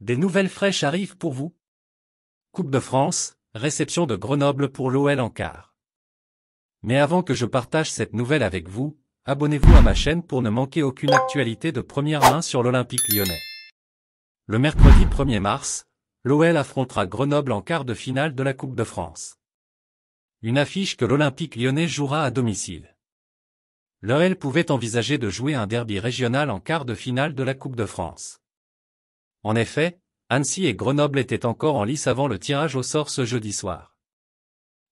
Des nouvelles fraîches arrivent pour vous. Coupe de France, réception de Grenoble pour l'OL en quart. Mais avant que je partage cette nouvelle avec vous, abonnez-vous à ma chaîne pour ne manquer aucune actualité de première main sur l'Olympique lyonnais. Le mercredi 1er mars, l'OL affrontera Grenoble en quart de finale de la Coupe de France. Une affiche que l'Olympique lyonnais jouera à domicile. L'OL pouvait envisager de jouer un derby régional en quart de finale de la Coupe de France. En effet, Annecy et Grenoble étaient encore en lice avant le tirage au sort ce jeudi soir.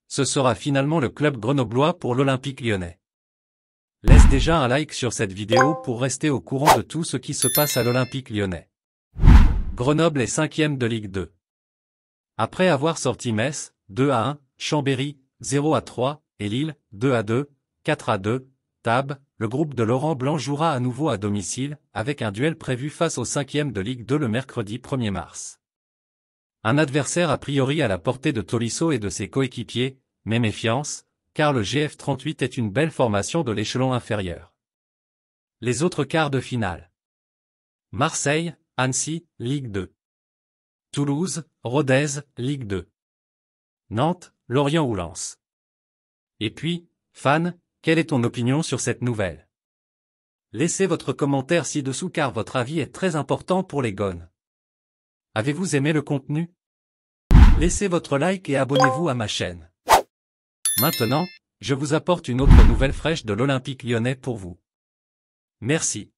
Ce sera finalement le club grenoblois pour l'Olympique lyonnais. Laisse déjà un like sur cette vidéo pour rester au courant de tout ce qui se passe à l'Olympique lyonnais. Grenoble est cinquième de Ligue 2. Après avoir sorti Metz, 2 à 1, Chambéry, 0 à 3, et Lille, 2 à 2, 4 à 2, le groupe de Laurent Blanc jouera à nouveau à domicile, avec un duel prévu face au cinquième de Ligue 2 le mercredi 1er mars. Un adversaire a priori à la portée de Tolisso et de ses coéquipiers, mais méfiance, car le GF38 est une belle formation de l'échelon inférieur. Les autres quarts de finale. Marseille, Annecy, Ligue 2. Toulouse, Rodez, Ligue 2. Nantes, Lorient ou Lens. Et puis, Fan, quelle est ton opinion sur cette nouvelle Laissez votre commentaire ci-dessous car votre avis est très important pour les gones. Avez-vous aimé le contenu Laissez votre like et abonnez-vous à ma chaîne. Maintenant, je vous apporte une autre nouvelle fraîche de l'Olympique lyonnais pour vous. Merci.